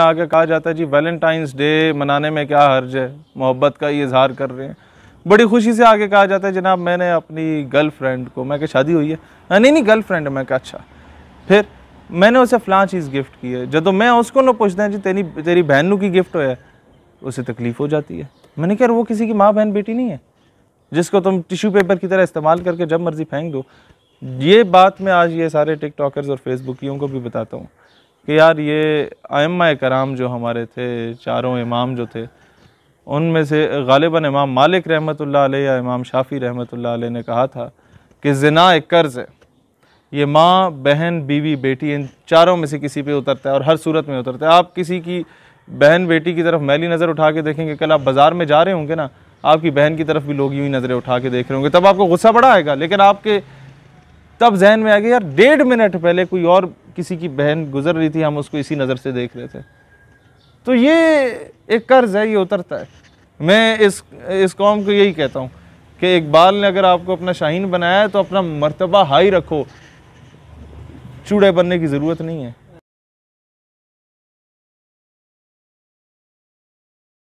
आगे कहा जाता है जी वैलेंटाइंस डे मनाने में क्या हर्ज है मोहब्बत का ही इजहार कर रहे हैं बड़ी खुशी से आगे कहा जाता है जनाब मैंने अपनी गर्लफ्रेंड को मैं क्या शादी हुई है हाँ, नहीं नहीं गर्लफ्रेंड है मैं क्या अच्छा फिर मैंने उसे फलां चीज़ गिफ्ट की है जब मैं उसको ना पूछता जी तेरी तेरी बहनों की गिफ्ट हो उसे तकलीफ़ हो जाती है मैंने कहा वो किसी की माँ बहन बेटी नहीं है जिसको तुम टिश्यू पेपर की तरह इस्तेमाल करके जब मर्ज़ी फेंक दो ये बात मैं आज ये सारे टिकटॉकर्स और फेसबुकियों को भी बताता हूँ कि यार ये आयम कराम जो हमारे थे चारों इमाम जो थे उनमें से गालिबा इमाम मालिक रहमत या इमाम शाफ़ी रहमत ने कहा था कि जना एक कर्ज़ है ये माँ बहन बीवी बेटी इन चारों में से किसी पे उतरता है और हर सूरत में उतरता है आप किसी की बहन बेटी की तरफ मैली नज़र उठा के देखेंगे कल आप बाज़ार में जा रहे होंगे ना आपकी बहन की तरफ भी लोग यूँ ही नज़रें उठा के देख रहे होंगे तब आपको गुस्सा बड़ा आएगा लेकिन आपके तब जहन में आ गया यार डेढ़ मिनट पहले कोई और किसी की बहन गुजर रही थी हम उसको इसी नज़र से देख रहे थे तो ये एक कर्ज़ है ये उतरता है मैं इस इस कौम को यही कहता हूँ कि इकबाल ने अगर आपको अपना शाहीन बनाया है तो अपना मर्तबा हाई रखो चूड़े बनने की ज़रूरत नहीं है